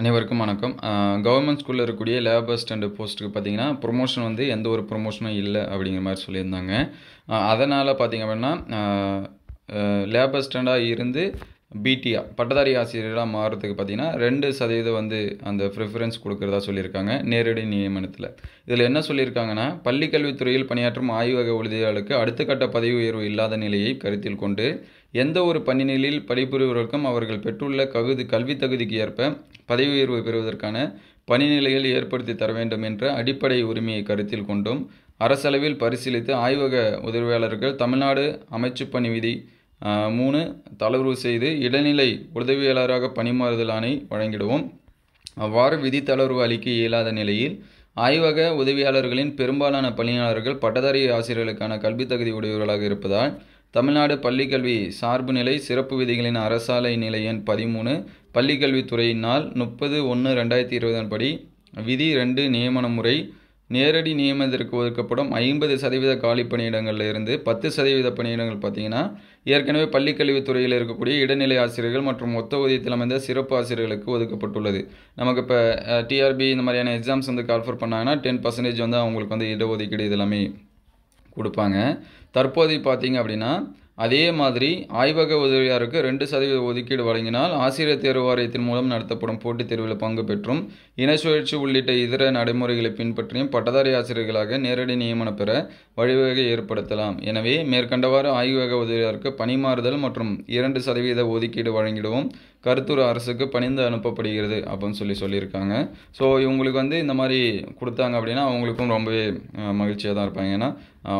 அனைவருக்கும் வணக்கம் கவர்மெண்ட் ஸ்கூலில் இருக்கக்கூடிய லேபர் ஸ்டாண்டர்ட் போஸ்ட்டுக்கு பார்த்தீங்கன்னா ப்ரொமோஷன் வந்து எந்த ஒரு ப்ரொமோஷனும் இல்லை அப்படிங்கிற மாதிரி சொல்லியிருந்தாங்க அதனால் பார்த்திங்க அப்படின்னா லேபர் ஸ்டாண்டாக இருந்து பிடிஆ பட்டதாரி ஆசிரியராக மாறுறதுக்கு பார்த்தீங்கன்னா ரெண்டு சதவீதம் வந்து அந்த ப்ரிஃபரன்ஸ் கொடுக்குறதா சொல்லியிருக்காங்க நேரடி நியமனத்தில் இதில் என்ன சொல்லியிருக்காங்கன்னா பள்ளிக்கல்வித்துறையில் பணியாற்றும் ஆய்வக உறுதியாளருக்கு அடுத்த கட்ட பதவி உயர்வு இல்லாத நிலையை கருத்தில் கொண்டு எந்த ஒரு பணிநிலையில் பணிபுரிவர்களுக்கும் அவர்கள் பெற்றுள்ள ககுதி கல்வி தகுதிக்கு ஏற்ப பதவி உயர்வு பெறுவதற்கான பணிநிலைகள் ஏற்படுத்தி தர வேண்டும் என்ற அடிப்படை உரிமையை கருத்தில் கொண்டும் அரசளவில் பரிசீலித்து ஆய்வக உதவியாளர்கள் தமிழ்நாடு அமைச்சு பணி விதி மூணு தளர்வு செய்து இடைநிலை உதவியாளராக பணிமாறுதலானை வழங்கிடுவோம் அவ்வாறு விதி தளர்வு அளிக்க இயலாத நிலையில் ஆய்வக உதவியாளர்களின் பெரும்பாலான பணியாளர்கள் பட்டதாரி ஆசிரியர்களுக்கான கல்வி தகுதி உடையவர்களாக இருப்பதால் தமிழ்நாடு பள்ளிக்கல்வி சார்பு நிலை சிறப்பு விதிகளின் அரசாலை நிலை எண் பதிமூணு பள்ளிக்கல்வித்துறையினால் முப்பது ஒன்று ரெண்டாயிரத்தி இருபதன்படி விதி ரெண்டு நியமன முறை நேரடி நியமனத்திற்கு ஒதுக்கப்படும் ஐம்பது சதவீத காலி பணியிடங்களில் இருந்து பத்து சதவீத பணியிடங்கள் பார்த்தீங்கன்னா ஏற்கனவே பள்ளிக்கல்வித்துறையில் இருக்கக்கூடிய இடைநிலை ஆசிரியர்கள் மற்றும் மொத்த ஊதியத்தில் அமைந்த சிறப்பு ஆசிரியர்களுக்கு ஒதுக்கப்பட்டுள்ளது நமக்கு இப்போ டிஆர்பி இந்த மாதிரியான எக்ஸாம்ஸ் வந்து கால்ஃபர் பண்ணாங்கன்னா டென் பர்சன்டேஜ் வந்து அவங்களுக்கு வந்து இடஒதுக்கீடு இதெல்லாமே கொடுப்பாங்க தற்போதைய பார்த்தீங்க அப்படின்னா அதே மாதிரி ஆய்வக உதவியாருக்கு ரெண்டு சதவீத ஒதுக்கீடு வழங்கினால் ஆசிரியர் தேர்வு வாரியத்தின் மூலம் நடத்தப்படும் போட்டித் தேர்வில் பங்கு பெற்றும் இன சுழற்சி உள்ளிட்ட இதர நடைமுறைகளை பின்பற்றியும் பட்டதாரி ஆசிரியர்களாக நேரடி நியமனம் பெற வழிவகை ஏற்படுத்தலாம் எனவே மேற்கண்டவாறு ஆய்வக உதவியாருக்கு பணிமாறுதல் மற்றும் இரண்டு சதவீத ஒதுக்கீடு வழங்கிடவும் கருத்துரு அரசுக்கு பணிந்து அனுப்பப்படுகிறது அப்படின்னு சொல்லி சொல்லியிருக்காங்க ஸோ இவங்களுக்கு வந்து இந்த மாதிரி கொடுத்தாங்க அப்படின்னா அவங்களுக்கும் ரொம்பவே மகிழ்ச்சியாக தான் இருப்பாங்க ஏன்னா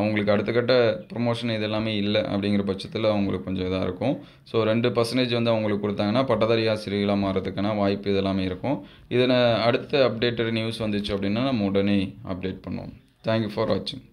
அவங்களுக்கு அடுத்த கட்ட ப்ரொமோஷன் இது எல்லாமே இல்லை அப்படிங்கிற பட்சத்தில் அவங்களுக்கு கொஞ்சம் இதாக இருக்கும் ஸோ ரெண்டு பர்சன்டேஜ் வந்து அவங்களுக்கு கொடுத்தாங்கன்னா பட்டதாரி ஆசிரியர்களாக மாறதுக்கான வாய்ப்பு இதெல்லாமே இருக்கும் இதில் அடுத்த அப்டேட்டட் நியூஸ் வந்துச்சு அப்படின்னா நம்ம உடனே அப்டேட் பண்ணுவோம் தேங்க்யூ ஃபார் வாட்சிங்